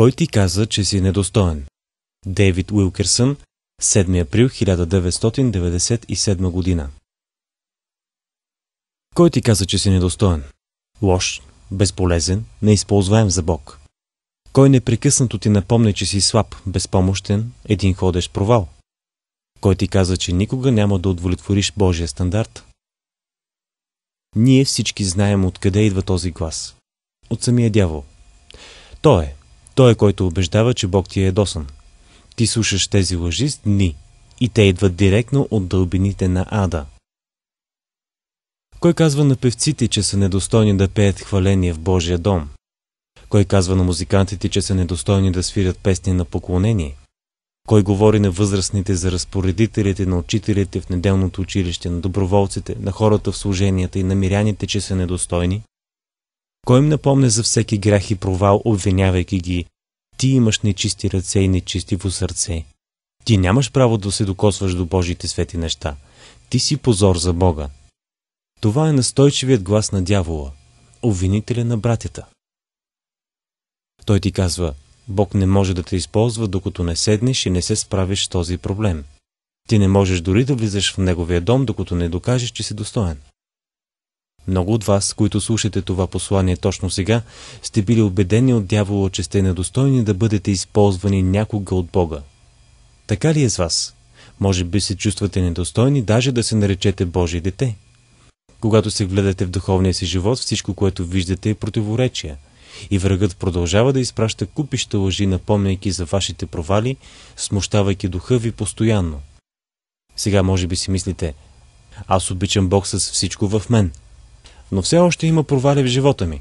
Кой ти каза, че си недостоен? Дейвид Уилкерсън, 7 април 1997 година. Кой ти каза, че си недостоен? Лош, безполезен, неизползваем за Бог. Кой непрекъснато ти напомня, че си слаб, безпомощен, един ходеш провал? Кой ти каза, че никога няма да удовлетвориш Божия стандарт? Ние всички знаем откъде идва този глас. От самия дявол. Той е той е който убеждава, че Бог ти е досан, Ти слушаш тези лъжи с дни и те идват директно от дълбините на ада. Кой казва на певците, че са недостойни да пеят хваление в Божия дом? Кой казва на музикантите, че са недостойни да свирят песни на поклонение? Кой говори на възрастните за разпоредителите, на учителите в неделното училище, на доброволците, на хората в служенията и намиряните, че са недостойни? Кой им напомня за всеки грях и провал, обвинявайки ги? Ти имаш нечисти ръце и нечистиво сърце. Ти нямаш право да се докосваш до Божите свети неща. Ти си позор за Бога. Това е настойчивият глас на дявола, обвинителя на братята. Той ти казва, Бог не може да те използва, докато не седнеш и не се справиш с този проблем. Ти не можеш дори да влизаш в Неговия дом, докато не докажеш, че си достоен. Много от вас, които слушате това послание точно сега, сте били убедени от дявола, че сте недостойни да бъдете използвани някога от Бога. Така ли е с вас? Може би се чувствате недостойни даже да се наречете Божие дете. Когато се гледате в духовния си живот, всичко, което виждате е противоречия. И врагът продължава да изпраща купища лъжи, напомняйки за вашите провали, смущавайки духа ви постоянно. Сега може би си мислите, аз обичам Бог с всичко в мен – но все още има провали в живота ми.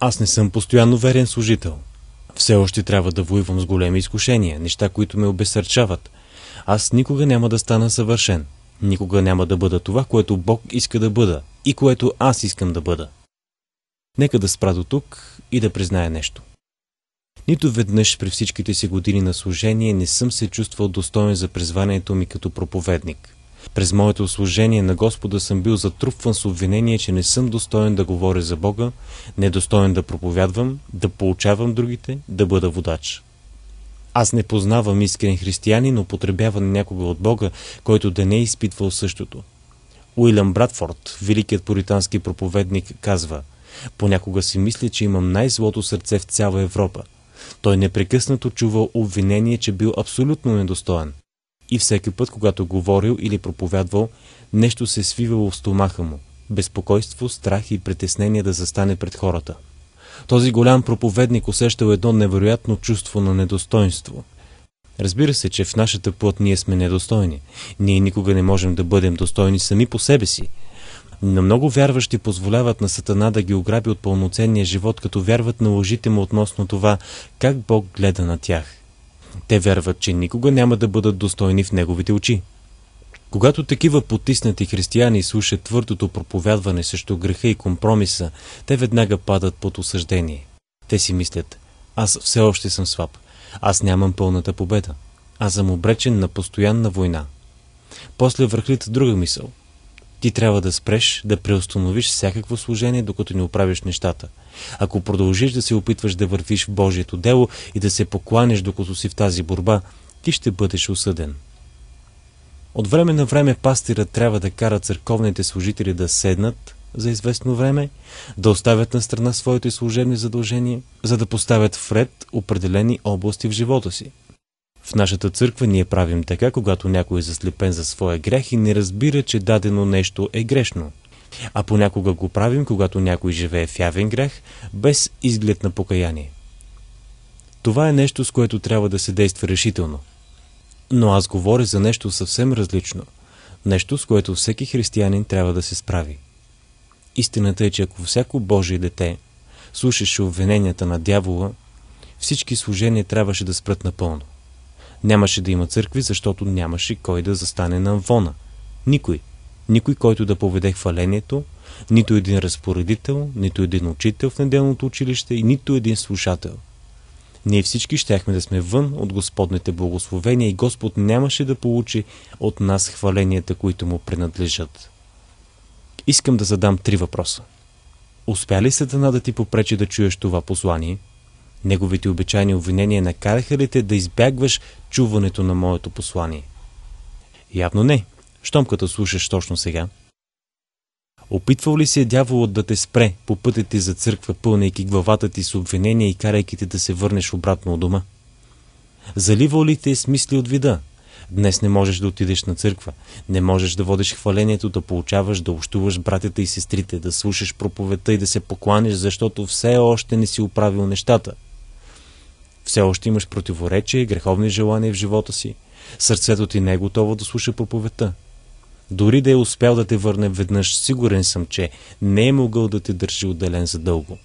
Аз не съм постоянно верен служител. Все още трябва да воювам с големи изкушения, неща, които ме обесърчават. Аз никога няма да стана съвършен. Никога няма да бъда това, което Бог иска да бъда и което аз искам да бъда. Нека да спра до тук и да призная нещо. Нито веднъж при всичките си години на служение не съм се чувствал достоен за призванието ми като проповедник. През моето служение на Господа съм бил затрупван с обвинение, че не съм достоен да говоря за Бога, недостоен да проповядвам, да получавам другите, да бъда водач. Аз не познавам искрен християнин, употребяван някога от Бога, който да не е изпитвал същото. Уилям Братфорд, великият пуритански проповедник, казва «Понякога си мисля, че имам най-злото сърце в цяла Европа. Той непрекъснато чувал обвинение, че бил абсолютно недостоен. И всеки път, когато говорил или проповядвал, нещо се свивало в стомаха му. Безпокойство, страх и притеснение да застане пред хората. Този голям проповедник усещал едно невероятно чувство на недостоинство. Разбира се, че в нашата плът ние сме недостойни. Ние никога не можем да бъдем достойни сами по себе си. Но много вярващи позволяват на Сатана да ги ограби от пълноценния живот, като вярват на лъжите му относно това, как Бог гледа на тях. Те вярват, че никога няма да бъдат достойни в неговите очи. Когато такива потиснати християни слушат твърдото проповядване срещу греха и компромиса, те веднага падат под осъждение. Те си мислят, аз все още съм слаб, аз нямам пълната победа, аз съм обречен на постоянна война. После върхлит друга мисъл. Ти трябва да спреш, да преустановиш всякакво служение, докато не оправиш нещата – ако продължиш да се опитваш да вървиш в Божието дело и да се покланеш докато си в тази борба, ти ще бъдеш осъден. От време на време пастирът трябва да кара църковните служители да седнат за известно време, да оставят на страна своите служебни задължения, за да поставят вред определени области в живота си. В нашата църква ние правим така, когато някой е заслепен за своя грех и не разбира, че дадено нещо е грешно – а понякога го правим, когато някой живее в явен грех, без изглед на покаяние. Това е нещо, с което трябва да се действа решително. Но аз говоря за нещо съвсем различно. Нещо, с което всеки християнин трябва да се справи. Истината е, че ако всяко Божие дете слушаше обвиненията на дявола, всички служения трябваше да спрат напълно. Нямаше да има църкви, защото нямаше кой да застане на амвона. Никой. Никой, който да поведе хвалението, нито един разпоредител, нито един учител в неделното училище и нито един слушател. Ние всички щяхме да сме вън от Господните благословения и Господ нямаше да получи от нас хваленията, които му принадлежат. Искам да задам три въпроса. Успя ли Сатана да ти попречи да чуеш това послание? Неговите обичайни обвинения накараха ли те да избягваш чуването на моето послание? Явно не щом като слушаш точно сега. Опитвал ли се е дяволът да те спре по пътя ти за църква, пълнейки главата ти с обвинения и карайки те да се върнеш обратно от дома? Заливал ли те с мисли от вида? Днес не можеш да отидеш на църква, не можеш да водиш хвалението, да получаваш, да общуваш братята и сестрите, да слушаш проповедта и да се покланеш, защото все още не си оправил нещата. Все още имаш противоречие, греховни желания в живота си. Сърцето ти не е готово да слуша проповедта. Дори да е успял да те върне веднъж, сигурен съм, че не е могъл да те държи отделен задълго.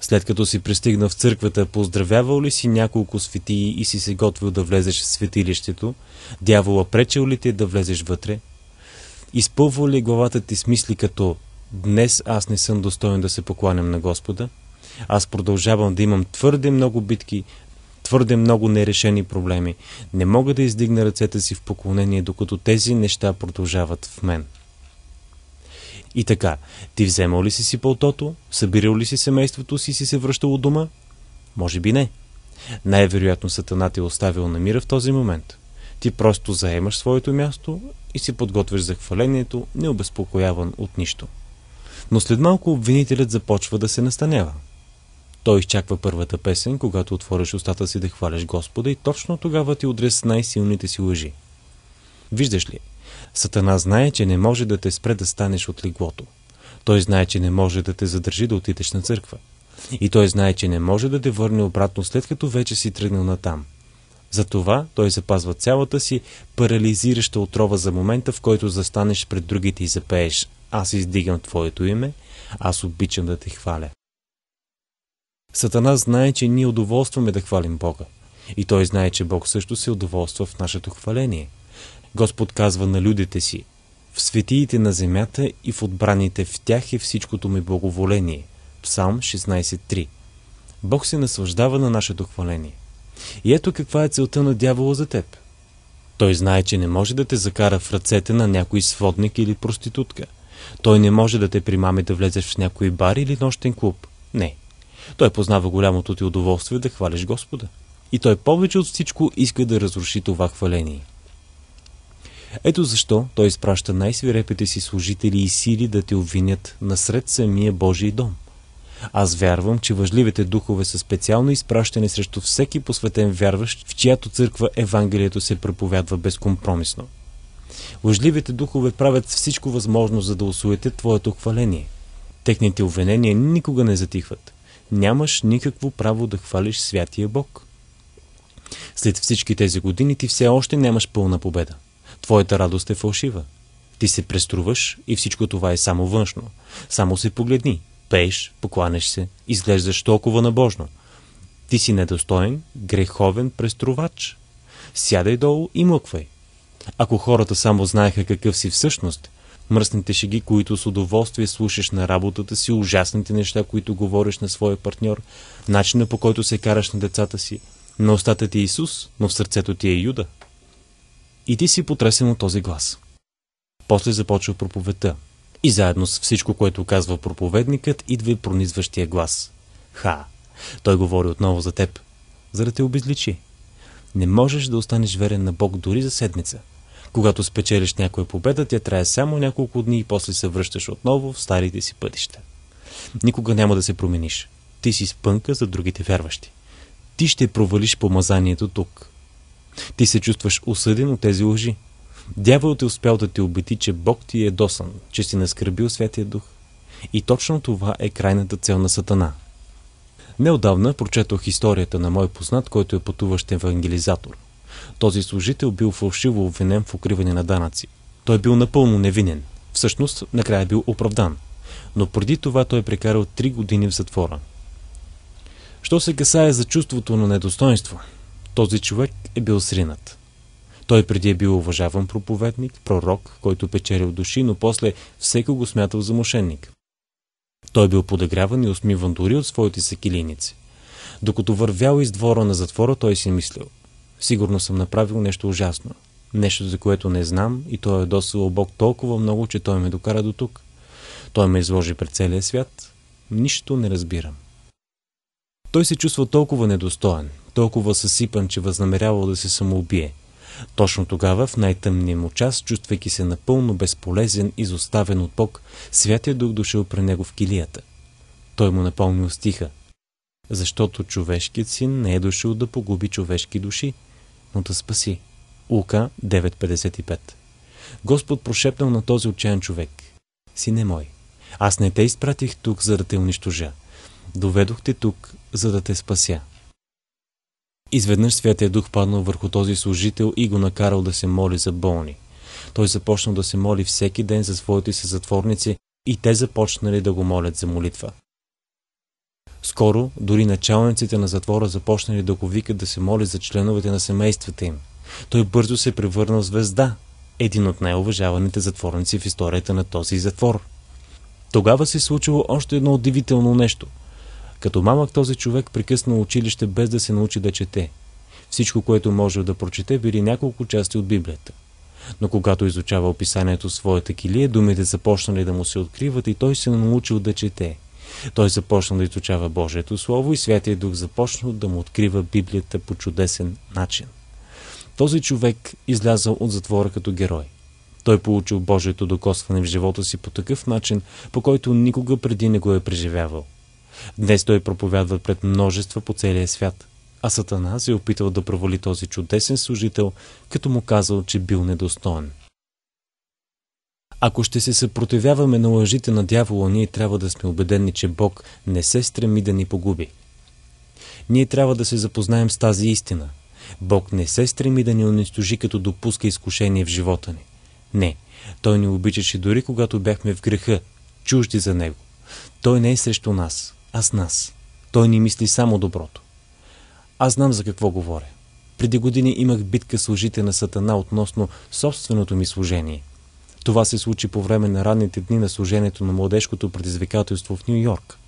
След като си пристигна в църквата, поздравявал ли си няколко светии и си се готвил да влезеш в светилището? Дявола пречел ли те да влезеш вътре? Изпълвал ли главата ти с мисли като «Днес аз не съм достоен да се покланям на Господа»? Аз продължавам да имам твърде много битки, твърде много нерешени проблеми. Не мога да издигна ръцете си в поклонение, докато тези неща продължават в мен. И така, ти вземал ли си си пълтото? Събирал ли си семейството си и си се връщал от дома? Може би не. Най-вероятно Сатана ти е оставил на мира в този момент. Ти просто заемаш своето място и си подготвяш за хвалението, необезпокояван от нищо. Но след малко обвинителят започва да се настанява. Той изчаква първата песен, когато отвориш устата си да хваляш Господа и точно тогава ти с най-силните си лъжи. Виждаш ли, Сатана знае, че не може да те спре да станеш от леглото. Той знае, че не може да те задържи да отидеш на църква. И той знае, че не може да те върне обратно след като вече си тръгнал натам. Затова той запазва цялата си парализираща отрова за момента, в който застанеш пред другите и запееш «Аз издигам Твоето име, аз обичам да те хваля». Сатана знае, че ние удоволстваме да хвалим Бога. И той знае, че Бог също се удоволства в нашето хваление. Господ казва на людите си, в светиите на земята и в отбраните в тях е всичкото ми благоволение. Псалм 16.3 Бог се наслаждава на нашето хваление. И ето каква е целта на дявола за теб. Той знае, че не може да те закара в ръцете на някой сводник или проститутка. Той не може да те примами да влезеш в някой бар или нощен клуб. Не. Той познава голямото ти удоволствие да хвалиш Господа. И той повече от всичко иска да разруши това хваление. Ето защо той изпраща най-свирепите си служители и сили да те обвинят насред самия Божий дом. Аз вярвам, че въжливите духове са специално изпращани срещу всеки посветен вярващ, в чиято църква Евангелието се проповядва безкомпромисно. Лъжливите духове правят всичко възможно, за да осуетят твоето хваление. Техните обвинения никога не затихват нямаш никакво право да хвалиш святия Бог. След всички тези години ти все още нямаш пълна победа. Твоята радост е фалшива. Ти се преструваш и всичко това е само външно. Само се погледни, пееш, покланеш се, изглеждаш толкова набожно. Ти си недостоен, греховен преструвач. Сядай долу и мъквай. Ако хората само знаеха какъв си всъщност – мръсните шеги, които с удоволствие слушаш на работата си, ужасните неща, които говориш на своя партньор, начина по който се караш на децата си. На устата ти е Исус, но в сърцето ти е Юда. И ти си потресен от този глас. После започва проповедта. И заедно с всичко, което казва проповедникът, идва и пронизващия глас. Ха! Той говори отново за теб, за да те обезличи. Не можеш да останеш верен на Бог дори за седмица – когато спечелиш някоя победа, тя трае само няколко дни и после се връщаш отново в старите си пътища. Никога няма да се промениш. Ти си спънка за другите вярващи. Ти ще провалиш помазанието тук. Ти се чувстваш осъден от тези лъжи. Дяволът е успял да те убеди, че Бог ти е досан, че си наскърбил Святия Дух. И точно това е крайната цел на Сатана. Неодавна прочетох историята на мой познат, който е пътуващ евангелизатор. Този служител бил фалшиво обвинен в укриване на данъци. Той бил напълно невинен. Всъщност, накрая бил оправдан. Но преди това той е прекарал три години в затвора. Що се касае за чувството на недостоинство? Този човек е бил сринат. Той преди е бил уважаван проповедник, пророк, който печерил души, но после всеки го смятал за мошенник. Той бил подиграван и усмиван дори от своите сакилиници. Докато вървял из двора на затвора, той си мислил – Сигурно съм направил нещо ужасно. Нещо, за което не знам и той е досъл Бог толкова много, че той ме докара до тук. Той ме изложи пред целия свят. Нищо не разбирам. Той се чувства толкова недостоен, толкова съсипан, че възнамерявал да се самоубие. Точно тогава, в най-тъмния му час, чувствайки се напълно безполезен, изоставен от Бог, Святия Дух дошъл при него в килията. Той му напълнил стиха. Защото човешкият син не е дошъл да погуби човешки души, но да спаси. Лука 9.55 Господ прошепнал на този отчаян човек. Сине мой, аз не те изпратих тук, за да те унищожа. Доведох те тук, за да те спася. Изведнъж Святия Дух паднал върху този служител и го накарал да се моли за болни. Той започнал да се моли всеки ден за своите си затворници и те започнали да го молят за молитва. Скоро дори началниците на затвора започнали да го викат да се моли за членовете на семействата им. Той бързо се е превърна в звезда, един от най-уважаваните затворници в историята на този затвор. Тогава се е случило още едно удивително нещо. Като мамък този човек прекъснал училище без да се научи да чете. Всичко, което можел да прочете, били няколко части от Библията. Но когато изучава описанието в своята килия, думите започнали да му се откриват и той се научил да чете – той започна да изучава Божието Слово и Святия Дух започна да му открива Библията по чудесен начин. Този човек излязъл от затвора като герой. Той получил Божието докосване в живота си по такъв начин, по който никога преди не го е преживявал. Днес той проповядва пред множества по целия свят, а Сатана се е опитал да провали този чудесен служител, като му казал, че бил недостоен. Ако ще се съпротивяваме на лъжите на дявола, ние трябва да сме убедени, че Бог не се стреми да ни погуби. Ние трябва да се запознаем с тази истина. Бог не се стреми да ни унищожи, като допуска изкушение в живота ни. Не, Той ни обичаше дори когато бяхме в греха, чужди за Него. Той не е срещу нас, а с нас. Той ни мисли само доброто. Аз знам за какво говоря. Преди години имах битка с лъжите на Сатана относно собственото ми служение – това се случи по време на ранните дни на служението на младежкото предизвикателство в Нью Йорк.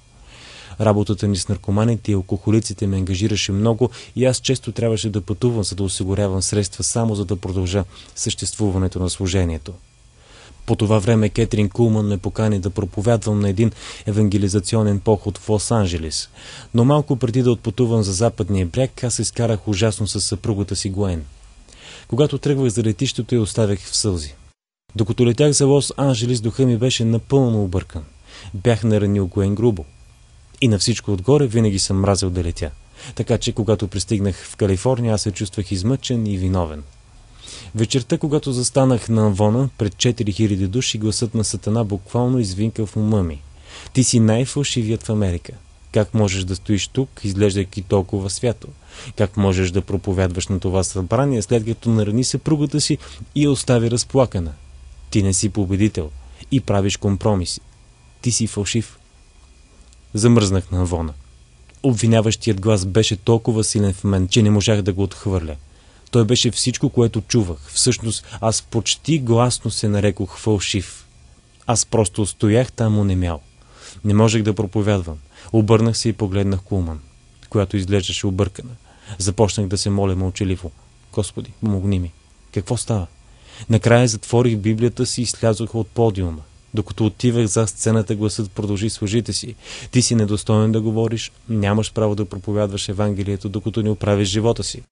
Работата ни с наркоманите и алкохолиците ме ангажираше много и аз често трябваше да пътувам, за да осигурявам средства само за да продължа съществуването на служението. По това време Кетрин Кулман ме покани да проповядвам на един евангелизационен поход в Лос-Анджелес. Но малко преди да отпътувам за западния бряг, аз изкарах ужасно с съпругата си Гуен. Когато тръгвах за летището, я оставях в сълзи. Докато летях за Лос анджелес духа ми беше напълно объркан. Бях наранил Гуен грубо. И на всичко отгоре винаги съм мразил да летя. Така че, когато пристигнах в Калифорния, аз се чувствах измъчен и виновен. Вечерта, когато застанах на Анвона, пред 4000 души, гласът на Сатана буквално извинка в ума ми. Ти си най-фалшивият в Америка. Как можеш да стоиш тук, изглеждайки толкова свято? Как можеш да проповядваш на това събрание, след като нарани съпругата си и остави разплакана? Ти не си победител и правиш компромиси. Ти си фалшив. Замръзнах на вона. Обвиняващият глас беше толкова силен в мен, че не можах да го отхвърля. Той беше всичко, което чувах. Всъщност, аз почти гласно се нарекох фалшив. Аз просто стоях там унемял. Не можех да проповядвам. Обърнах се и погледнах Кулман, която изглеждаше объркана. Започнах да се моля мълчаливо. Господи, помогни ми. Какво става? Накрая затворих Библията си и слязох от подиума. Докато отивах за сцената, гласът продължи служите си. Ти си недостоен да говориш, нямаш право да проповядваш Евангелието, докато не оправиш живота си.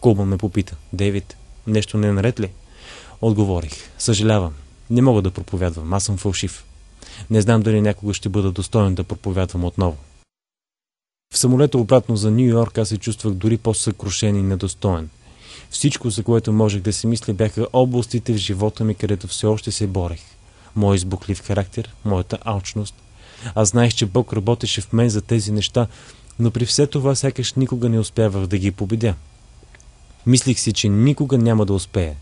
Куба ме попита. Дейвид, нещо не е наред ли? Отговорих. Съжалявам. Не мога да проповядвам. Аз съм фалшив. Не знам дали някога ще бъда достоен да проповядвам отново. В самолета обратно за Нью Йорк аз се чувствах дори по-съкрушен и недостоен – всичко, за което можех да си мисля, бяха областите в живота ми, където все още се борех. Мой избухлив характер, моята алчност. Аз знаех, че Бог работеше в мен за тези неща, но при все това сякаш никога не успявах да ги победя. Мислих си, че никога няма да успея.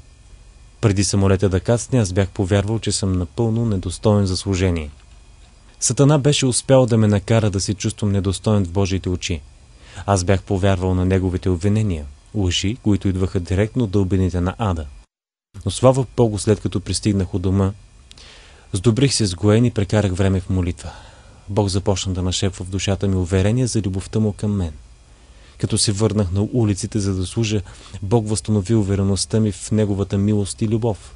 Преди самолета да кацне, аз бях повярвал, че съм напълно недостоен за служение. Сатана беше успял да ме накара да се чувствам недостоен в Божиите очи. Аз бях повярвал на неговите обвинения – лъжи, които идваха директно от дълбините на ада. Но слава Богу, след като пристигнах у дома, сдобрих се с Гоен и прекарах време в молитва. Бог започна да нашепва в душата ми уверение за любовта му към мен. Като се върнах на улиците за да служа, Бог възстанови увереността ми в Неговата милост и любов.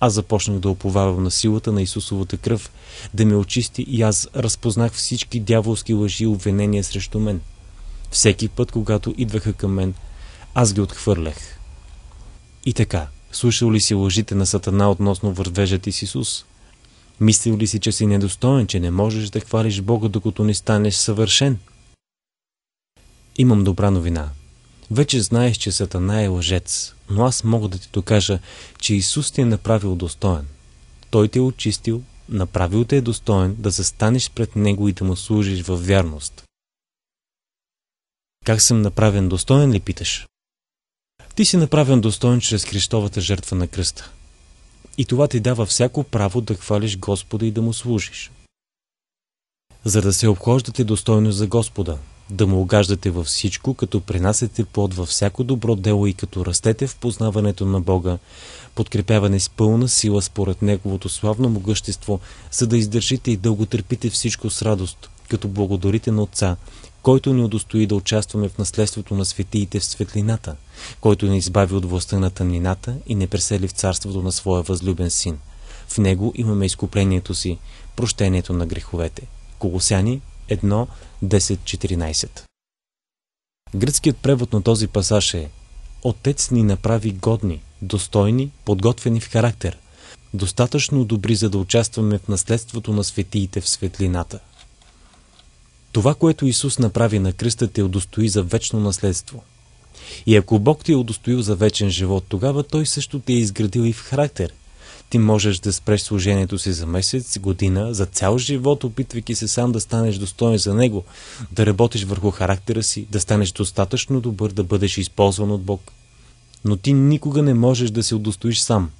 Аз започнах да оповавам на силата на Исусовата кръв, да ме очисти и аз разпознах всички дяволски лъжи и обвинения срещу мен. Всеки път, когато идваха към мен, аз ги отхвърлях. И така, слушал ли си лъжите на Сатана относно вървежът ти с Исус? Мислил ли си, че си недостоен, че не можеш да хвалиш Бога, докато не станеш съвършен? Имам добра новина. Вече знаеш, че Сатана е лъжец, но аз мога да ти докажа, че Исус ти е направил достоен. Той те е очистил, направил те е достоен да застанеш пред Него и да му служиш във вярност. Как съм направен достоен ли, питаш? Ти си направен достоен чрез Христовата жертва на кръста. И това ти дава всяко право да хвалиш Господа и да му служиш. За да се обхождате достойно за Господа, да му огаждате във всичко, като принасяте плод във всяко добро дело и като растете в познаването на Бога, подкрепяване с пълна сила според Неговото славно могъщество, за да издържите и дълго търпите всичко с радост, като благодарите на Отца който ни удостои да участваме в наследството на светиите в светлината, който ни избави от властта на тъмнината и не пресели в царството на своя възлюбен син. В него имаме изкуплението си, прощението на греховете. Колосяни 1.1014. Гръцкият превод на този пасаж е Отец ни направи годни, достойни, подготвени в характер, достатъчно добри за да участваме в наследството на светиите в светлината. Това, което Исус направи на кръста, те удостои за вечно наследство. И ако Бог ти е удостоил за вечен живот, тогава Той също те е изградил и в характер. Ти можеш да спреш служението си за месец, година, за цял живот, опитвайки се сам да станеш достоен за Него, да работиш върху характера си, да станеш достатъчно добър, да бъдеш използван от Бог. Но ти никога не можеш да се удостоиш сам –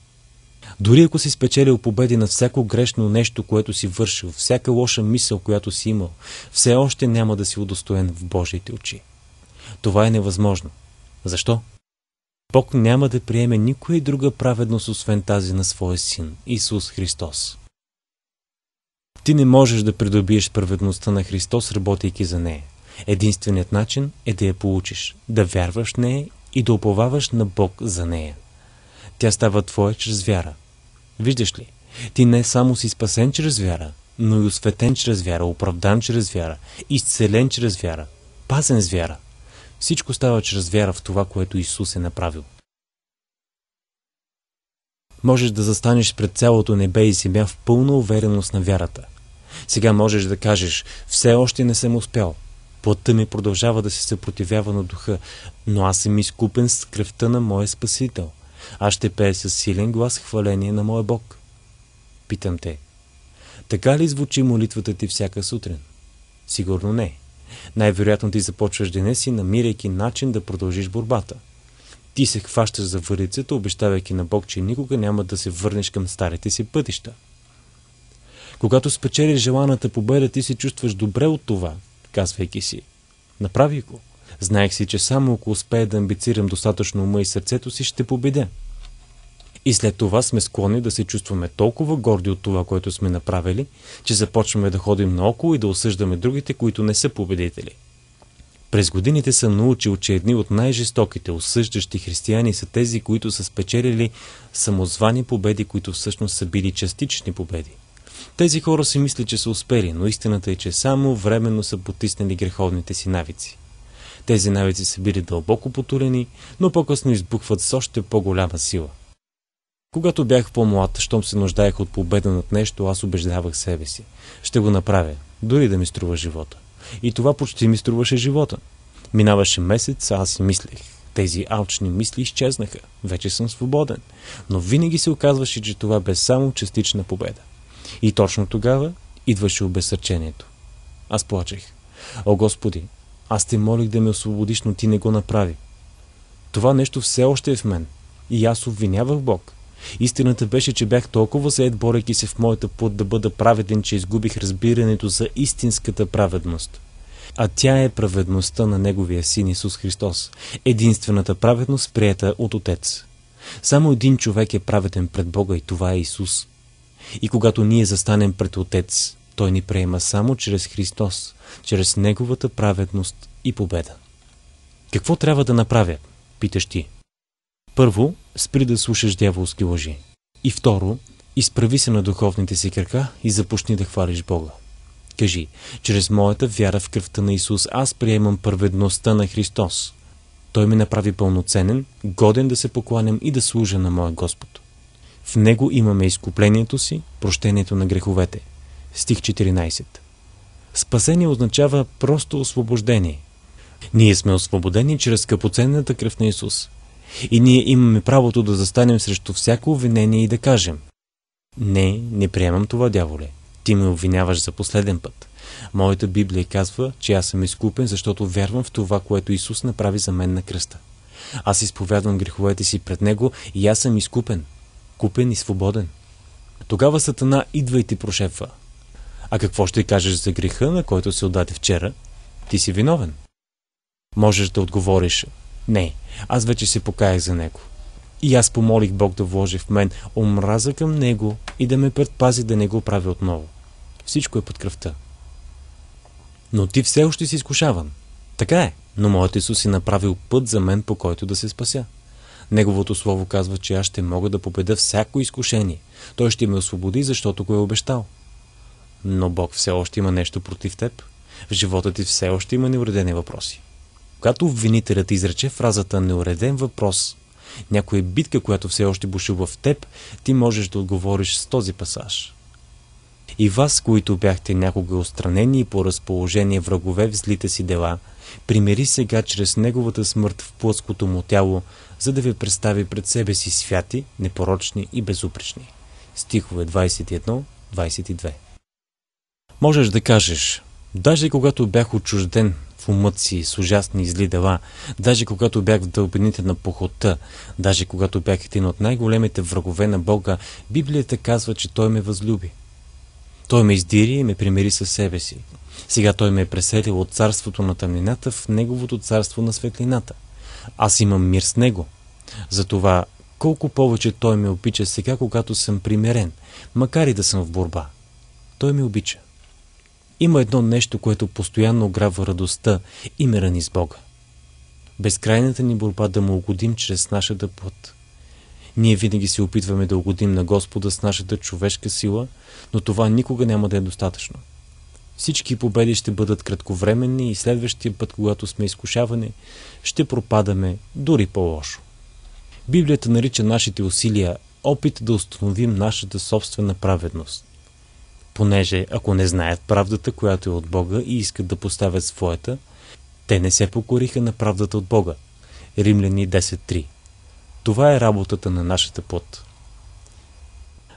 дори ако си спечелил победи на всяко грешно нещо, което си вършил, всяка лоша мисъл, която си имал, все още няма да си удостоен в Божиите очи. Това е невъзможно. Защо? Бог няма да приеме никоя друга праведност, освен тази на своя син, Исус Христос. Ти не можеш да придобиеш праведността на Христос, работейки за нея. Единственият начин е да я получиш, да вярваш в нея и да уповаваш на Бог за нея. Тя става твоя чрез вяра – Виждаш ли? Ти не само си спасен чрез вяра, но и осветен чрез вяра, оправдан чрез вяра, изцелен чрез вяра, пазен с вяра. Всичко става чрез вяра в това, което Исус е направил. Можеш да застанеш пред цялото небе и земя в пълна увереност на вярата. Сега можеш да кажеш, все още не съм успял. Плътта ми продължава да се съпротивява на духа, но аз съм изкупен с кръвта на моя Спасител. Аз ще пее с силен глас хваление на моя Бог. Питам те. Така ли звучи молитвата ти всяка сутрин? Сигурно не. Най-вероятно ти започваш деня си, намирайки начин да продължиш борбата. Ти се хващаш за върлицата, обещавайки на Бог, че никога няма да се върнеш към старите си пътища. Когато спечелиш желаната победа, ти се чувстваш добре от това, казвайки си. Направи го. Знаех си, че само ако успея да амбицирам достатъчно ума и сърцето си, ще победя. И след това сме склонни да се чувстваме толкова горди от това, което сме направили, че започваме да ходим наоколо и да осъждаме другите, които не са победители. През годините съм научил, че едни от най-жестоките осъждащи християни са тези, които са спечелили самозвани победи, които всъщност са били частични победи. Тези хора си мислят, че са успели, но истината е, че само временно са потиснали греховните си навици. Тези навици са били дълбоко потурени, но по-късно избухват с още по-голяма сила. Когато бях по-млад, щом се нуждаех от победа над нещо, аз убеждавах себе си. Ще го направя, дори да ми струва живота. И това почти ми струваше живота. Минаваше месец, аз си мислех. Тези алчни мисли изчезнаха. Вече съм свободен. Но винаги се оказваше, че това бе само частична победа. И точно тогава идваше обесърчението. Аз плачех. О, Господи, аз те молих да ме освободиш, но ти не го направи. Това нещо все още е в мен. И аз обвинявах Бог. Истината беше, че бях толкова заед, борейки се в моята плът да бъда праведен, че изгубих разбирането за истинската праведност. А тя е праведността на Неговия Син Исус Христос, единствената праведност, прията от Отец. Само един човек е праведен пред Бога и това е Исус. И когато ние застанем пред Отец, той ни приема само чрез Христос, чрез Неговата праведност и победа. Какво трябва да направя? Питаш ти. Първо, спри да слушаш дяволски лъжи. И второ, изправи се на духовните си крака и започни да хвалиш Бога. Кажи, чрез моята вяра в кръвта на Исус аз приемам праведността на Христос. Той ме направи пълноценен, годен да се покланям и да служа на моя Господ. В Него имаме изкуплението си, прощението на греховете – стих 14. Спасение означава просто освобождение. Ние сме освободени чрез скъпоценната кръв на Исус. И ние имаме правото да застанем срещу всяко обвинение и да кажем Не, не приемам това, дяволе. Ти ме обвиняваш за последен път. Моята Библия казва, че аз съм изкупен, защото вярвам в това, което Исус направи за мен на кръста. Аз изповядвам греховете си пред Него и аз съм изкупен. Купен и свободен. Тогава Сатана идва и ти прошепва – а какво ще кажеш за греха, на който се отдаде вчера? Ти си виновен. Можеш да отговориш, не, аз вече се покаях за него. И аз помолих Бог да вложи в мен омраза към него и да ме предпази да не го правя отново. Всичко е под кръвта. Но ти все още си изкушаван. Така е, но моят Исус е направил път за мен, по който да се спася. Неговото слово казва, че аз ще мога да победа всяко изкушение. Той ще ме освободи, защото го е обещал но Бог все още има нещо против теб. В живота ти все още има неуредени въпроси. Когато обвинителят изрече фразата неуреден въпрос, някоя битка, която все още бушува в теб, ти можеш да отговориш с този пасаж. И вас, които бяхте някога устранени и по разположение врагове в злите си дела, примери сега чрез неговата смърт в плъското му тяло, за да ви представи пред себе си святи, непорочни и безупречни. Стихове 21-22 Можеш да кажеш, даже когато бях отчужден в умът си с ужасни и зли дела, даже когато бях в дълбините на похота, даже когато бях един от най-големите врагове на Бога, Библията казва, че Той ме възлюби. Той ме издири и ме примири със себе си. Сега Той ме е преселил от царството на тъмнината в Неговото царство на светлината. Аз имам мир с Него. Затова колко повече Той ме обича сега, когато съм примирен, макар и да съм в борба. Той ме обича. Има едно нещо, което постоянно ограбва радостта и мира ни с Бога. Безкрайната ни борба да му угодим чрез нашата плът. Ние винаги се опитваме да угодим на Господа с нашата човешка сила, но това никога няма да е достатъчно. Всички победи ще бъдат кратковременни и следващия път, когато сме изкушавани, ще пропадаме дори по-лошо. Библията нарича нашите усилия опит да установим нашата собствена праведност понеже ако не знаят правдата, която е от Бога и искат да поставят своята, те не се покориха на правдата от Бога. Римляни 10.3 Това е работата на нашата плът.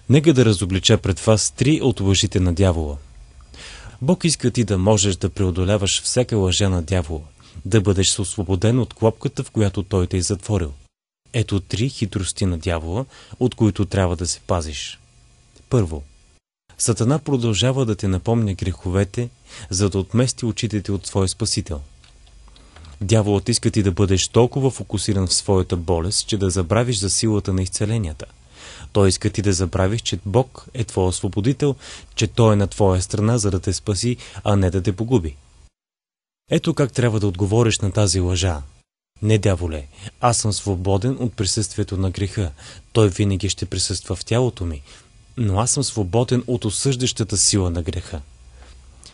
Нека да разоблича пред вас три от лъжите на дявола. Бог иска ти да можеш да преодоляваш всяка лъжа на дявола, да бъдеш освободен от клопката, в която той те е затворил. Ето три хитрости на дявола, от които трябва да се пазиш. Първо – Сатана продължава да те напомня греховете, за да отмести очите ти от своя Спасител. Дяволът иска ти да бъдеш толкова фокусиран в своята болест, че да забравиш за силата на изцеленията. Той иска ти да забравиш, че Бог е твой освободител, че Той е на твоя страна, за да те спаси, а не да те погуби. Ето как трябва да отговориш на тази лъжа. Не, дяволе, аз съм свободен от присъствието на греха. Той винаги ще присъства в тялото ми, но аз съм свободен от осъждащата сила на греха.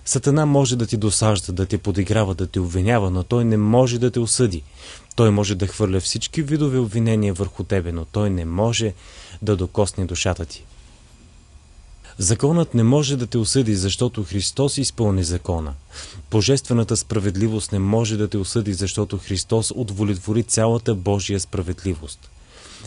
Сатана може да ти досажда, да те подиграва, да те обвинява, но той не може да те осъди. Той може да хвърля всички видове обвинения върху тебе, но той не може да докосне душата ти. Законът не може да те осъди, защото Христос изпълни закона. Божествената справедливост не може да те осъди, защото Христос удовлетвори цялата Божия справедливост.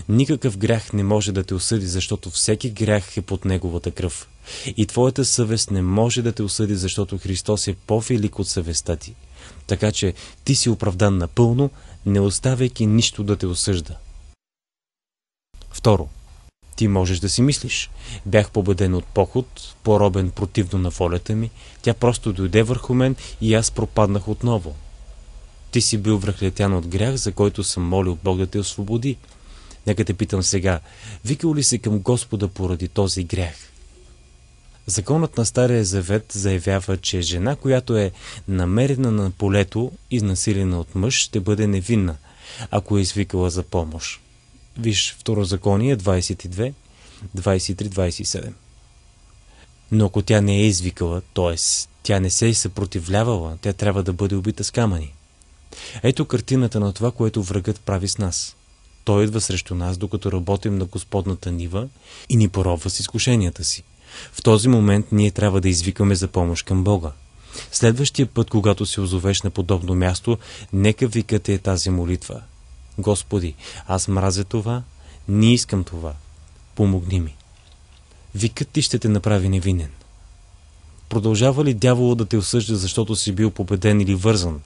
Никакъв грях не може да те осъди, защото всеки грях е под неговата кръв. И твоята съвест не може да те осъди, защото Христос е по-велик от съвестта ти. Така че ти си оправдан напълно, не оставяйки нищо да те осъжда. Второ. Ти можеш да си мислиш. Бях победен от поход, поробен противно на волята ми, тя просто дойде върху мен и аз пропаднах отново. Ти си бил връхлетян от грях, за който съм молил Бог да те освободи. Нека те питам сега, викал ли си към Господа поради този грях? Законът на Стария Завет заявява, че жена, която е намерена на полето, изнасилена от мъж, ще бъде невинна, ако е извикала за помощ. Виж Второзаконие 22, 23-27. Но ако тя не е извикала, т.е. тя не се е съпротивлявала, тя трябва да бъде убита с камъни. Ето картината на това, което врагът прави с нас – той идва срещу нас, докато работим на Господната нива и ни поробва с изкушенията си. В този момент ние трябва да извикаме за помощ към Бога. Следващия път, когато се озовеш на подобно място, нека викате тази молитва. Господи, аз мразя това, не искам това. Помогни ми. Викът ти ще те направи невинен. Продължава ли дявола да те осъжда, защото си бил победен или вързан?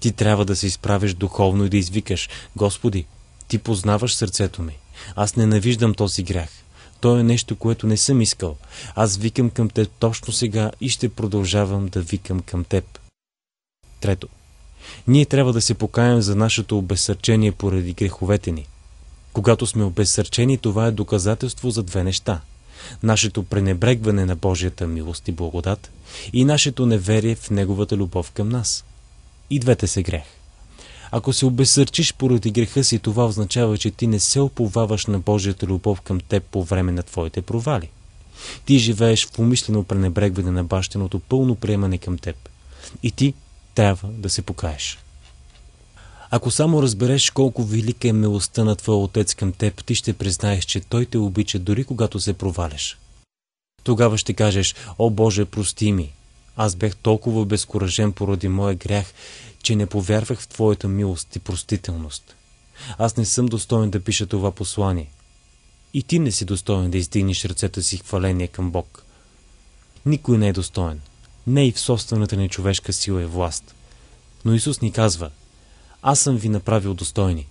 Ти трябва да се изправиш духовно и да извикаш Господи, ти познаваш сърцето ми. Аз ненавиждам този грях. То е нещо, което не съм искал. Аз викам към теб точно сега и ще продължавам да викам към теб. Трето. Ние трябва да се покаем за нашето обесърчение поради греховете ни. Когато сме обесърчени, това е доказателство за две неща. Нашето пренебрегване на Божията милост и благодат и нашето неверие в Неговата любов към нас. И двете се грех. Ако се обесърчиш поради греха си, това означава, че ти не се оповаваш на Божията любов към теб по време на твоите провали. Ти живееш в умишлено пренебрегване на бащеното пълно приемане към теб. И ти трябва да се покаеш. Ако само разбереш колко велика е милостта на твоя отец към теб, ти ще признаеш, че той те обича дори когато се проваляш. Тогава ще кажеш, о Боже, прости ми, аз бях толкова безкуражен поради моя грях, че не повярвах в Твоята милост и простителност. Аз не съм достоен да пиша това послание. И ти не си достоен да издигнеш ръцете си хваление към Бог. Никой не е достоен. Не и в собствената ни човешка сила и е власт. Но Исус ни казва, аз съм ви направил достойни.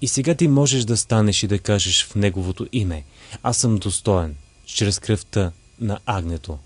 И сега ти можеш да станеш и да кажеш в Неговото име, аз съм достоен, чрез кръвта на агнето.